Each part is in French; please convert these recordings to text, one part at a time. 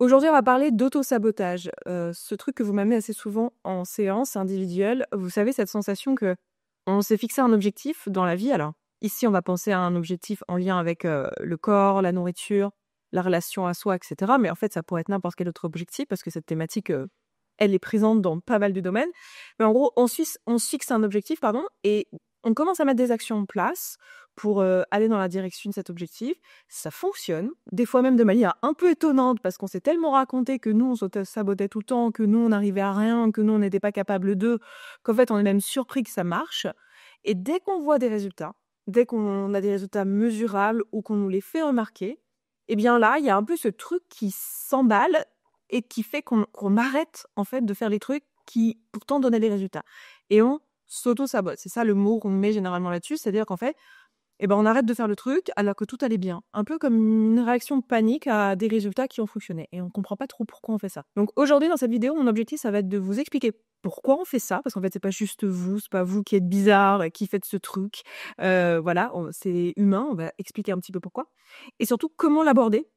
Aujourd'hui, on va parler d'auto-sabotage. Euh, ce truc que vous m'amenez assez souvent en séance individuelle, vous savez, cette sensation que on s'est fixé un objectif dans la vie. Alors, ici, on va penser à un objectif en lien avec euh, le corps, la nourriture, la relation à soi, etc. Mais en fait, ça pourrait être n'importe quel autre objectif parce que cette thématique, euh, elle est présente dans pas mal de domaines. Mais en gros, on, on se fixe un objectif, pardon, et on commence à mettre des actions en place pour aller dans la direction de cet objectif. Ça fonctionne, des fois même de manière un peu étonnante parce qu'on s'est tellement raconté que nous on sabotait tout le temps, que nous on n'arrivait à rien, que nous on n'était pas capable d'eux, qu'en fait on est même surpris que ça marche. Et dès qu'on voit des résultats, dès qu'on a des résultats mesurables ou qu'on nous les fait remarquer, eh bien là il y a un peu ce truc qui s'emballe et qui fait qu'on arrête en fait de faire les trucs qui pourtant donnaient des résultats. Et on s'auto-sabote. C'est ça le mot qu'on met généralement là-dessus, c'est-à-dire qu'en fait, et eh ben on arrête de faire le truc alors que tout allait bien. Un peu comme une réaction panique à des résultats qui ont fonctionné. Et on ne comprend pas trop pourquoi on fait ça. Donc aujourd'hui, dans cette vidéo, mon objectif, ça va être de vous expliquer pourquoi on fait ça. Parce qu'en fait, c'est pas juste vous, c'est pas vous qui êtes bizarre, euh, qui faites ce truc. Euh, voilà, c'est humain, on va expliquer un petit peu pourquoi. Et surtout, comment l'aborder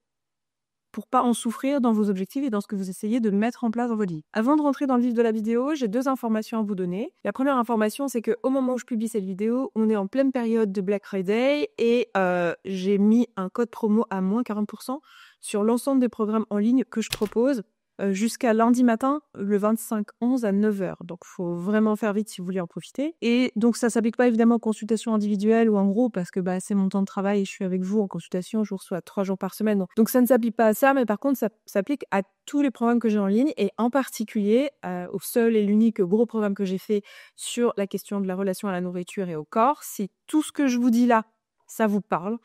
pour pas en souffrir dans vos objectifs et dans ce que vous essayez de mettre en place dans vos vies. Avant de rentrer dans le vif de la vidéo, j'ai deux informations à vous donner. La première information, c'est que au moment où je publie cette vidéo, on est en pleine période de Black Friday et euh, j'ai mis un code promo à moins 40% sur l'ensemble des programmes en ligne que je propose euh, jusqu'à lundi matin, le 25-11 à 9h. Donc, il faut vraiment faire vite si vous voulez en profiter. Et donc, ça ne s'applique pas évidemment aux consultations individuelles ou en gros, parce que bah, c'est mon temps de travail et je suis avec vous en consultation, je vous reçois trois jours par semaine. Donc, ça ne s'applique pas à ça, mais par contre, ça s'applique à tous les programmes que j'ai en ligne et en particulier euh, au seul et l'unique gros programme que j'ai fait sur la question de la relation à la nourriture et au corps. Si tout ce que je vous dis là, ça vous parle,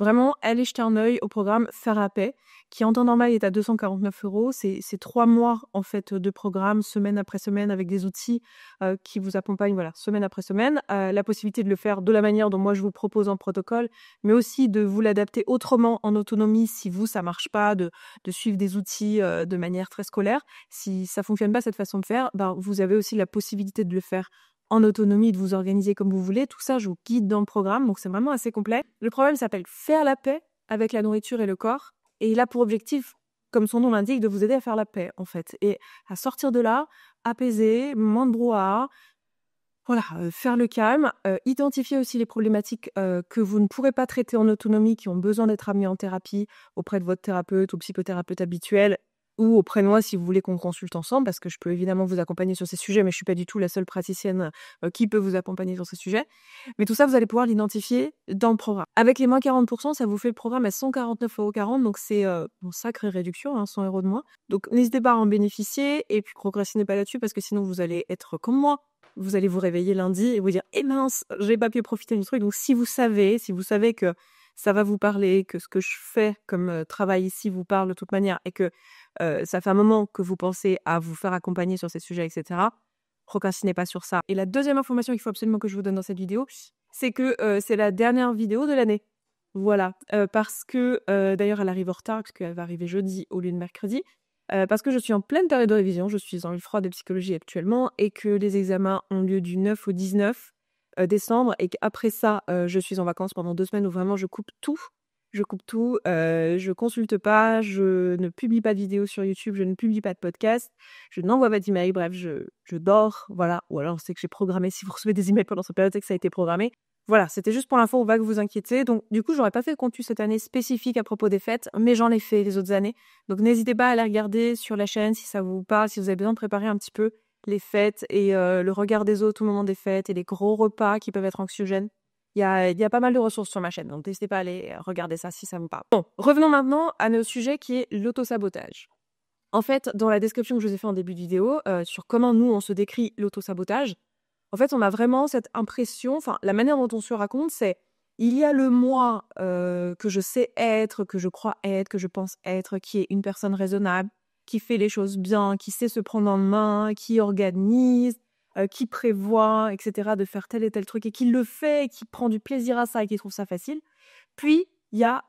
Vraiment, allez jeter un œil au programme Faire à paix, qui en temps normal est à 249 euros. C'est trois mois en fait de programme, semaine après semaine, avec des outils euh, qui vous accompagnent, voilà, semaine après semaine. Euh, la possibilité de le faire de la manière dont moi je vous propose en protocole, mais aussi de vous l'adapter autrement en autonomie si vous ça marche pas, de, suivre des outils euh, de manière très scolaire. Si ça fonctionne pas cette façon de faire, ben, vous avez aussi la possibilité de le faire en autonomie de vous organiser comme vous voulez. Tout ça, je vous guide dans le programme, donc c'est vraiment assez complet. Le programme s'appelle Faire la paix avec la nourriture et le corps. Et il a pour objectif, comme son nom l'indique, de vous aider à faire la paix, en fait, et à sortir de là, apaiser, moins de brouhaha, voilà, euh, faire le calme, euh, identifier aussi les problématiques euh, que vous ne pourrez pas traiter en autonomie, qui ont besoin d'être amenées en thérapie auprès de votre thérapeute ou psychothérapeute habituel, ou auprès de moi si vous voulez qu'on consulte ensemble, parce que je peux évidemment vous accompagner sur ces sujets, mais je ne suis pas du tout la seule praticienne euh, qui peut vous accompagner sur ces sujets. Mais tout ça, vous allez pouvoir l'identifier dans le programme. Avec les moins 40%, ça vous fait le programme à 149,40 donc c'est euh, une sacrée réduction, 100 hein, euros de moins. Donc n'hésitez pas à en bénéficier, et puis procrastinez pas là-dessus, parce que sinon vous allez être comme moi, vous allez vous réveiller lundi et vous dire Eh mince, j'ai pas pu profiter du truc. Donc, si vous savez, si vous savez que ça va vous parler, que ce que je fais comme euh, travail ici vous parle de toute manière et que ça fait un moment que vous pensez à vous faire accompagner sur ces sujets, etc. Procrastinez pas sur ça. Et la deuxième information qu'il faut absolument que je vous donne dans cette vidéo, c'est que c'est la dernière vidéo de l'année. Voilà, parce que d'ailleurs elle arrive en retard, parce qu'elle va arriver jeudi au lieu de mercredi, parce que je suis en pleine période de révision, je suis en froid de psychologie actuellement, et que les examens ont lieu du 9 au 19 décembre, et qu'après ça, je suis en vacances pendant deux semaines où vraiment je coupe tout, je coupe tout, euh, je consulte pas, je ne publie pas de vidéos sur YouTube, je ne publie pas de podcast, je n'envoie pas d'emails, bref, je, je, dors, voilà. Ou alors sait que j'ai programmé, si vous recevez des emails pendant cette période, c'est que ça a été programmé. Voilà, c'était juste pour l'info, on va que vous inquiétez. Donc du coup, j'aurais pas fait de contenu cette année spécifique à propos des fêtes, mais j'en ai fait les autres années. Donc n'hésitez pas à aller regarder sur la chaîne si ça vous parle, si vous avez besoin de préparer un petit peu les fêtes et euh, le regard des autres au moment des fêtes et les gros repas qui peuvent être anxiogènes. Il y a, pas mal de ressources sur ma chaîne, donc n'hésitez pas à aller regarder ça si ça vous parle. Bon, revenons maintenant à notre sujet qui est l'autosabotage. En fait, dans la description que je vous ai fait en début de vidéo, euh, sur comment nous on se décrit l'autosabotage, en fait, on a vraiment cette impression, enfin, la manière dont on se raconte, c'est il y a le moi euh, que je sais être, que je crois être, que je pense être, qui est une personne raisonnable, qui fait les choses bien, qui sait se prendre en main, qui organise, qui prévoit, etc., de faire tel et tel truc, et qui le fait, et qui prend du plaisir à ça, et qui trouve ça facile. Puis, il y a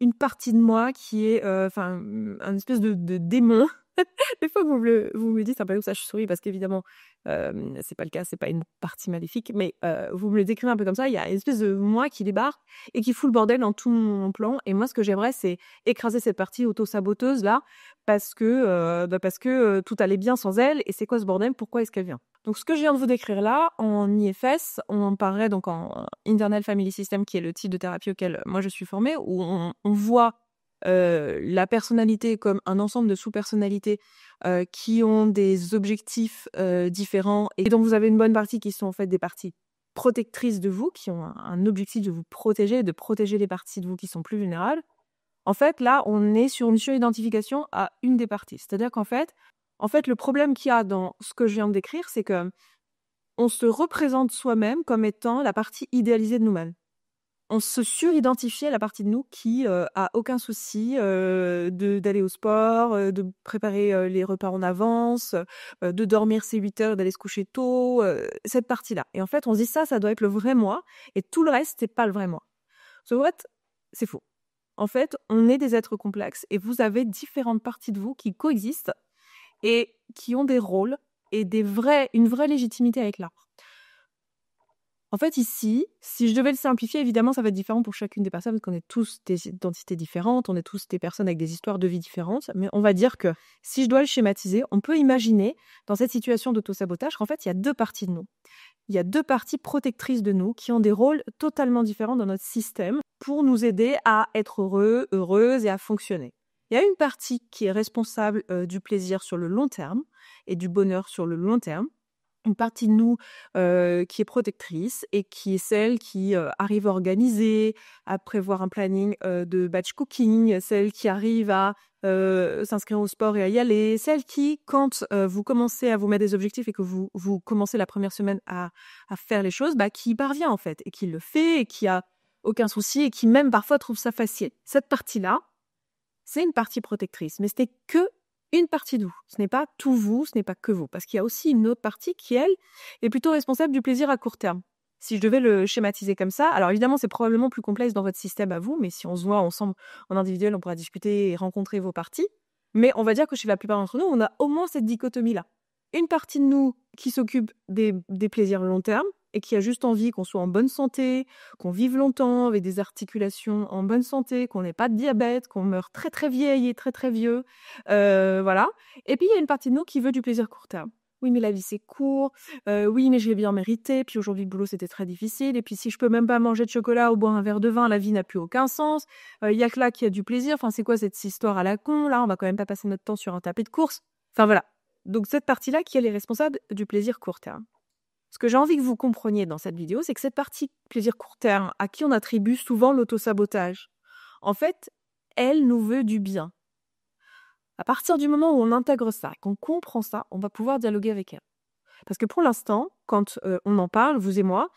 une partie de moi qui est, un espèce de, de démon des fois, vous me, vous me dites un peu comme ça, je souris parce qu'évidemment, euh, c'est pas le cas, c'est pas une partie maléfique, mais euh, vous me le décrivez un peu comme ça. Il y a une espèce de moi qui débarque et qui fout le bordel dans tout mon plan. Et moi, ce que j'aimerais, c'est écraser cette partie auto-saboteuse là, parce que, euh, bah, parce que euh, tout allait bien sans elle. Et c'est quoi ce bordel Pourquoi est-ce qu'elle vient donc, ce que je viens de vous décrire là, en IFS, on en parlerait donc en Internal Family System, qui est le type de thérapie auquel moi je suis formée, où on, on voit la personnalité comme un ensemble de sous-personnalités qui ont des objectifs différents et dont vous avez une bonne partie qui sont en fait des parties protectrices de vous, qui ont un, objectif de vous protéger, de protéger les parties de vous qui sont plus vulnérables. En fait, là, on est sur une suridentification à une des parties. C'est-à-dire qu'en fait, en fait, le problème qu'il y a dans ce que je viens de décrire, c'est que on se représente soi-même comme étant la partie idéalisée de nous-mêmes on se suridentifiait à la partie de nous qui euh, a aucun souci euh, d'aller au sport, euh, de préparer les repas en avance, de dormir ses 8 heures, d'aller se coucher tôt, cette partie-là. Et en fait, on se dit ça, ça doit être le vrai moi, et tout le reste, c'est pas le vrai moi. So what C'est faux. En fait, on est des êtres complexes et vous avez différentes parties de vous qui coexistent et qui ont des rôles et des vrais, une vraie légitimité avec l'art. En fait, ici, si je devais le simplifier, évidemment, ça va être différent pour chacune des personnes, parce qu'on est tous des identités différentes, on est tous des personnes avec des histoires de vie différentes, mais on va dire que si je dois le schématiser, on peut imaginer, dans cette situation d'autosabotage, qu'en fait, il y a deux parties de nous. Il y a deux parties protectrices de nous qui ont des rôles totalement différents dans notre système pour nous aider à être heureux, heureuses et à fonctionner. Il y a une partie qui est responsable euh, du plaisir sur le long terme et du bonheur sur le long terme, une partie de nous qui est protectrice et qui est celle qui arrive à organiser, à prévoir un planning de batch cooking, celle qui arrive à s'inscrire au sport et à y aller, celle qui, quand vous commencez à vous mettre des objectifs et que vous, vous commencez la première semaine à, à faire les choses, bah, qui parvient en fait et qui le fait et qui a aucun souci et qui même parfois trouve ça facile. Cette partie-là, c'est une partie protectrice, mais c'était que une partie de vous. Ce n'est pas tout vous, ce n'est pas que vous. Parce qu'il y a aussi une autre partie qui, elle, est plutôt responsable du plaisir à court terme. Si je devais le schématiser comme ça, alors évidemment, c'est probablement plus complexe dans votre système à vous, mais si on se voit ensemble en individuel, on pourra discuter et rencontrer vos parties. Mais on va dire que chez la plupart d'entre nous, on a au moins cette dichotomie-là. Une partie de nous qui s'occupe des, des plaisirs long terme, et qui a juste envie qu'on soit en bonne santé, qu'on vive longtemps avec des articulations en bonne santé, qu'on n'ait pas de diabète, qu'on meure très très vieille et très très vieux, euh, voilà. Et puis il y a une partie de nous qui veut du plaisir court terme. Oui, mais la vie c'est court. Euh, oui, mais j'ai bien mérité. Puis aujourd'hui le boulot c'était très difficile. Et puis si je peux même pas manger de chocolat ou boire un verre de vin, la vie n'a plus aucun sens. Euh, il y a que là qui a du plaisir. Enfin, c'est quoi cette histoire à la con Là, on va quand même pas passer notre temps sur un tapis de course. Enfin voilà. Donc cette partie-là qui elle est responsable du plaisir court terme. Ce que j'ai envie que vous compreniez dans cette vidéo, c'est que cette partie plaisir court terme, à qui on attribue souvent l'autosabotage, en fait, elle nous veut du bien. À partir du moment où on intègre ça, qu'on comprend ça, on va pouvoir dialoguer avec elle. Parce que pour l'instant, quand euh, on en parle, vous et moi,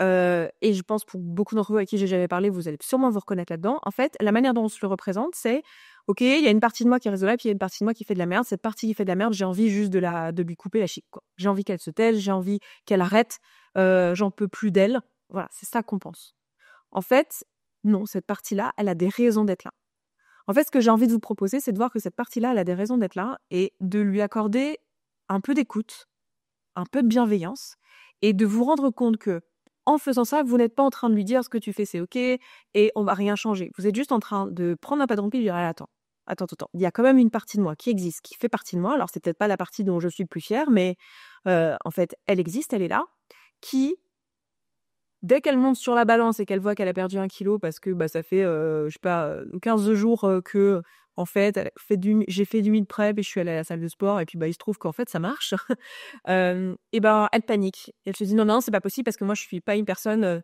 euh, et je pense pour beaucoup d'entre vous à qui j'ai jamais parlé, vous allez sûrement vous reconnaître là-dedans, en fait, la manière dont on se le représente, c'est ok, il y a une partie de moi qui est et puis il y a une partie de moi qui fait de la merde. Cette partie qui fait de la merde, j'ai envie juste de, la, de lui couper la chic. J'ai envie qu'elle se taise, j'ai envie qu'elle arrête, euh, j'en peux plus d'elle. Voilà, c'est ça qu'on pense. En fait, non, cette partie-là, elle a des raisons d'être là. En fait, ce que j'ai envie de vous proposer, c'est de voir que cette partie-là, elle a des raisons d'être là et de lui accorder un peu d'écoute, un peu de bienveillance et de vous rendre compte que en faisant ça, vous n'êtes pas en train de lui dire ce que tu fais, c'est OK et on va rien changer. Vous êtes juste en train de prendre un pas de et dire ah, attends, attends, attends, il y a quand même une partie de moi qui existe, qui fait partie de moi. Alors, c'est peut-être pas la partie dont je suis plus fière, mais euh, en fait, elle existe, elle est là, qui, dès qu'elle monte sur la balance et qu'elle voit qu'elle a perdu un kilo parce que bah, ça fait, euh, je sais pas, 15 euh, jours euh, que, en fait, fait j'ai fait du mid prep et je suis allée à la salle de sport et puis bah, il se trouve qu'en fait, ça marche, et ben, elle panique. Elle se dit non, non, c'est pas possible parce que moi, je suis pas une personne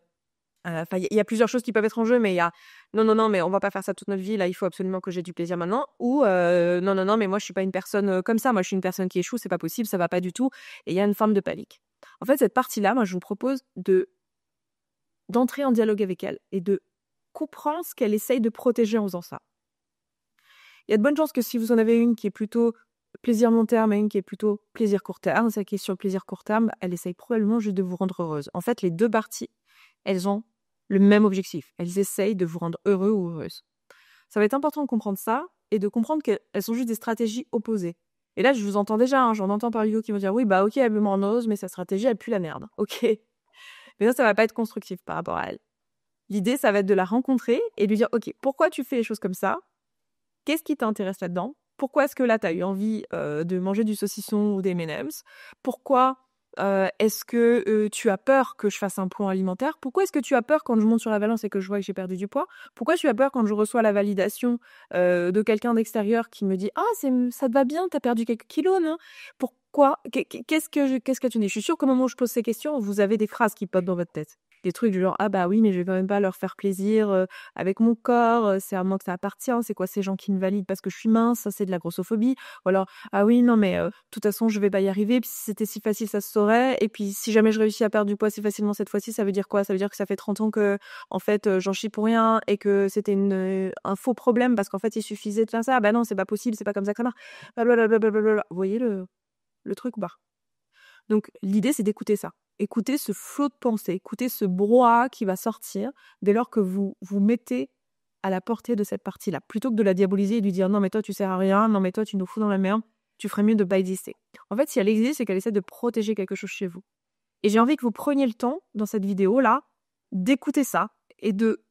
euh, il y, a plusieurs choses qui peuvent être en jeu, mais il y a non, non, non, mais on va pas faire ça toute notre vie. Là, il faut absolument que j'ai du plaisir maintenant. Ou euh, non, non, non, mais moi, je suis pas une personne euh, comme ça. Moi, je suis une personne qui échoue. C'est pas possible. Ça va pas du tout. Et il y a une forme de panique. En fait, cette partie-là, moi, je vous propose de d'entrer en dialogue avec elle et de comprendre ce qu'elle essaye de protéger en faisant ça. Il y a de bonnes chances que si vous en avez une qui est plutôt plaisir long terme et une qui est plutôt plaisir court terme, celle qui est sur plaisir court terme, elle essaye probablement juste de vous rendre heureuse. En fait, les deux parties, elles ont le même objectif. Elles essayent de vous rendre heureux ou heureuse. Ça va être important de comprendre ça et de comprendre qu'elles sont juste des stratégies opposées. Et là, je vous entends déjà, hein, j'en entends par Hugo qui vont dire oui, bah ok, elle me m'en mais sa stratégie, elle pue la merde. Ok. Mais ça, ça va pas être constructif par rapport à elle. L'idée, ça va être de la rencontrer et de lui dire ok, pourquoi tu fais les choses comme ça Qu'est-ce qui t'intéresse là-dedans Pourquoi est-ce que là, tu as eu envie euh, de manger du saucisson ou des MM's Pourquoi est-ce que tu as peur que je fasse un plan alimentaire Pourquoi est-ce que tu as peur quand je monte sur la balance et que je vois que j'ai perdu du poids Pourquoi tu as peur quand je reçois la validation de quelqu'un d'extérieur qui me dit Ah, c'est, ça te va bien, t'as perdu quelques kilos, non Pourquoi Qu'est-ce que, je, qu'est-ce que tu dis Je suis sûre qu'au moment où je pose ces questions, vous avez des phrases qui popent dans votre tête des trucs du genre ah bah oui mais je vais quand même pas leur faire plaisir avec mon corps, c'est à moi que ça appartient, c'est quoi ces gens qui me valident parce que je suis mince, ça c'est de la grossophobie. Ou alors ah oui non mais de toute façon je vais pas y arriver, puis si c'était si facile ça se saurait et puis si jamais je réussis à perdre du poids si facilement cette fois-ci, ça veut dire quoi Ça veut dire que ça fait 30 ans que en fait j'en chie pour rien et que c'était un faux problème parce qu'en fait il suffisait de faire ça. Ah bah non, c'est pas possible, c'est pas comme ça que ça marche. Blablabla. Vous voyez le le truc ou bah. Donc l'idée c'est d'écouter ça écoutez ce flot de pensée, écoutez ce brouhaha qui va sortir dès lors que vous vous mettez à la portée de cette partie-là, plutôt que de la diaboliser et de lui dire non mais toi tu sers à rien, non mais toi tu nous fous dans la merde, tu ferais mieux de pas exister. En fait, si elle existe, c'est qu'elle essaie de protéger quelque chose chez vous. Et j'ai envie que vous preniez le temps dans cette vidéo-là d'écouter ça et de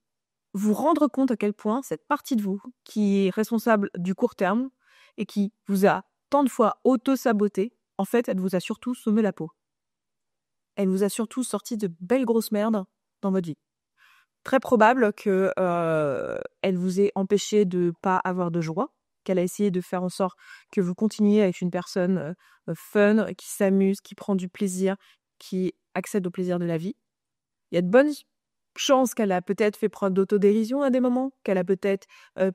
vous rendre compte à quel point cette partie de vous qui est responsable du court terme et qui vous a tant de fois auto-saboté, en fait, elle vous a surtout semé la peau elle vous a surtout sorti de belles grosses merdes dans votre vie. Très probable que euh, elle vous ait empêché de pas avoir de joie, qu'elle a essayé de faire en sorte que vous continuiez avec une personne euh, euh, fun, qui s'amuse, qui prend du plaisir, qui accède au plaisir de la vie. Il y a de bonnes chances qu'elle a peut-être fait preuve d'autodérision à des moments, qu'elle a peut-être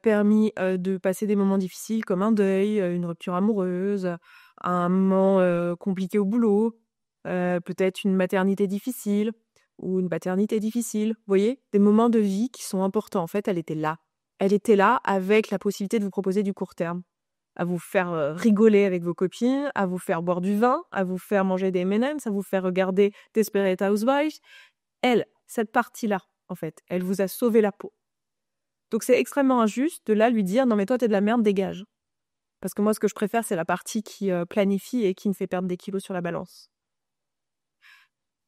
permis de passer des moments difficiles comme un deuil, une rupture amoureuse, un moment compliqué au boulot, euh, peut-être une maternité difficile ou une paternité difficile. Vous voyez, des moments de vie qui sont importants. En fait, elle était là. Elle était là avec la possibilité de vous proposer du court terme, à vous faire euh, rigoler avec vos copines, à vous faire boire du vin, à vous faire manger des M&M's, à vous faire regarder Desperate Housewives. Elle, cette partie-là, en fait, elle vous a sauvé la peau. Donc c'est extrêmement injuste de là lui dire non mais toi t'es de la merde, dégage. Parce que moi ce que je préfère c'est la partie qui euh, planifie et qui me fait perdre des kilos sur la balance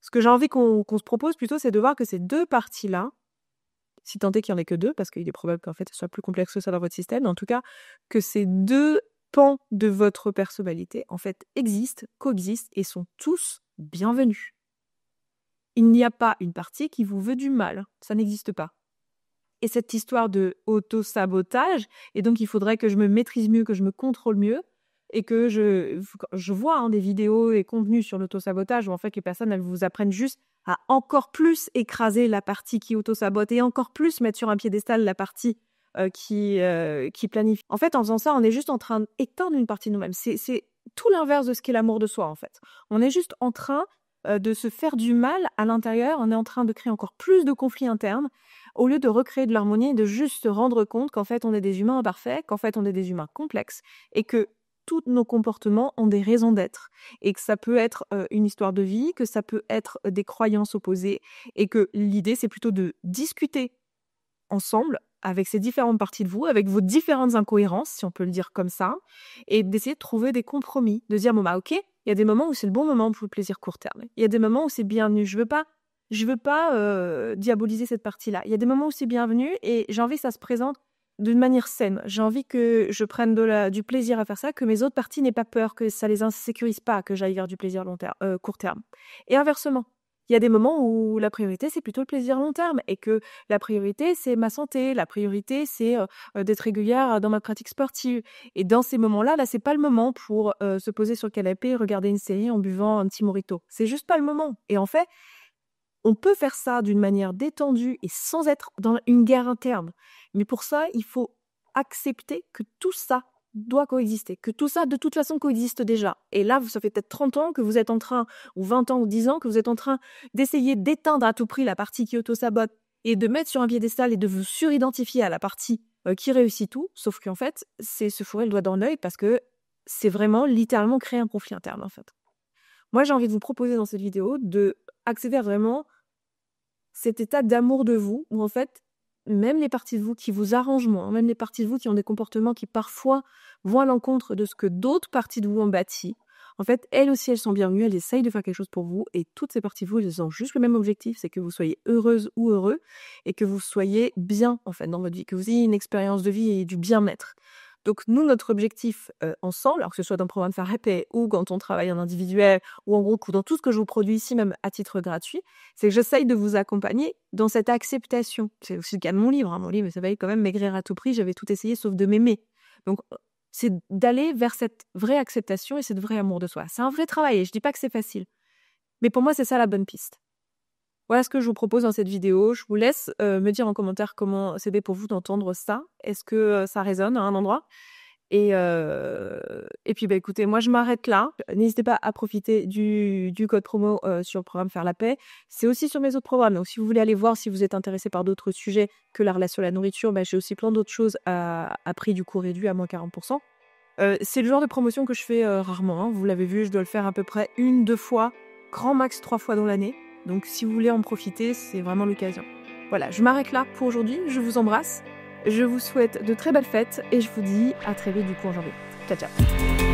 ce que j'ai envie qu'on se propose plutôt, c'est de voir que ces deux parties-là, si tant est qu'il n'y en ait que deux, parce qu'il est probable qu'en fait ce soit plus complexe que ça dans votre système, en tout cas, que ces deux pans de votre personnalité, en fait, existent, coexistent et sont tous bienvenus. Il n'y a pas une partie qui vous veut du mal, ça n'existe pas. Et cette histoire de auto-sabotage, et donc il faudrait que je me maîtrise mieux, que je me contrôle mieux, et que je, je vois hein, des vidéos et contenus sur l'autosabotage où en fait les personnes elles vous apprennent juste à encore plus écraser la partie qui autosabote et encore plus mettre sur un piédestal la partie euh, qui, euh, qui planifie. En fait, en faisant ça, on est juste en train d'éteindre une partie de nous-mêmes. C'est tout l'inverse de ce qu'est l'amour de soi, en fait. On est juste en train euh, de se faire du mal à l'intérieur, on est en train de créer encore plus de conflits internes, au lieu de recréer de l'harmonie et de juste se rendre compte qu'en fait, on est des humains imparfaits, qu'en fait, on est des humains complexes, et que tous nos comportements ont des raisons d'être et que ça peut être euh, une histoire de vie, que ça peut être euh, des croyances opposées et que l'idée c'est plutôt de discuter ensemble avec ces différentes parties de vous, avec vos différentes incohérences, si on peut le dire comme ça, et d'essayer de trouver des compromis, de dire bon bah ok, il y a des moments où c'est le bon moment pour le plaisir court terme, il y a des moments où c'est bienvenu, je veux pas, je veux pas euh, diaboliser cette partie-là, il y a des moments où c'est bienvenu et j'ai envie que ça se présente d'une manière saine. J'ai envie que je prenne de la, du plaisir à faire ça, que mes autres parties n'aient pas peur, que ça les insécurise pas, que j'aille vers du plaisir long terme, euh, court terme. Et inversement, il y a des moments où la priorité, c'est plutôt le plaisir long terme et que la priorité, c'est ma santé, la priorité, c'est euh, euh, d'être régulière dans ma pratique sportive. Et dans ces moments-là, là, c'est pas le moment pour se poser sur le canapé, regarder une série en buvant un petit morito. C'est juste pas le moment. Et en fait, on peut faire ça d'une manière détendue et sans être dans une guerre interne. Mais pour ça, il faut accepter que tout ça doit coexister, que tout ça de toute façon coexiste déjà. Et là, ça fait peut-être 30 ans que vous êtes en train, ou 20 ans ou 10 ans, que vous êtes en train d'essayer d'éteindre à tout prix la partie qui auto-sabote et de mettre sur un piédestal et de vous suridentifier à la partie euh, qui réussit tout, sauf qu'en fait, c'est se fourrer le doigt dans l'œil parce que c'est vraiment littéralement créer un conflit interne en fait. Moi, j'ai envie de vous proposer dans cette vidéo de accéder à vraiment cet état d'amour de vous, où en fait, même les parties de vous qui vous arrangent moins, même les parties de vous qui ont des comportements qui parfois vont à l'encontre de ce que d'autres parties de vous ont bâti, en fait, elles aussi, elles sont bienvenues, elles essayent de faire quelque chose pour vous, et toutes ces parties de vous, elles ont juste le même objectif, c'est que vous soyez heureuse ou heureux, et que vous soyez bien, en fait, dans votre vie, que vous ayez une expérience de vie et du bien-être. Donc nous, notre objectif ensemble, alors que ce soit dans le programme faire épée ou quand on travaille en individuel ou en groupe ou dans tout ce que je vous produis ici, même à titre gratuit, c'est que j'essaye de vous accompagner dans cette acceptation. C'est aussi le cas de mon livre. Hein, mon livre être quand même Maigrir à tout prix, j'avais tout essayé sauf de m'aimer. Donc c'est d'aller vers cette vraie acceptation et ce vrai amour de soi. C'est un vrai travail et je ne dis pas que c'est facile. Mais pour moi, c'est ça la bonne piste. Voilà ce que je vous propose dans cette vidéo. Je vous laisse euh, me dire en commentaire comment c'était pour vous d'entendre ça. Est-ce que euh, ça résonne à un endroit et, euh, et puis, bah, écoutez, moi, je m'arrête là. N'hésitez pas à profiter du, code promo sur le programme Faire la paix. C'est aussi sur mes autres programmes. Donc, si vous voulez aller voir, si vous êtes intéressé par d'autres sujets que la relation à la nourriture, bah, j'ai aussi plein d'autres choses à, prix du coût réduit à moins 40%. c'est le genre de promotion que je fais rarement. Hein. Vous l'avez vu, je dois le faire à peu près une, deux fois, grand max trois fois dans l'année. Donc si vous voulez en profiter, c'est vraiment l'occasion. Voilà, je m'arrête là pour aujourd'hui, je vous embrasse, je vous souhaite de très belles fêtes et je vous dis à très vite du coup en janvier. Ciao ciao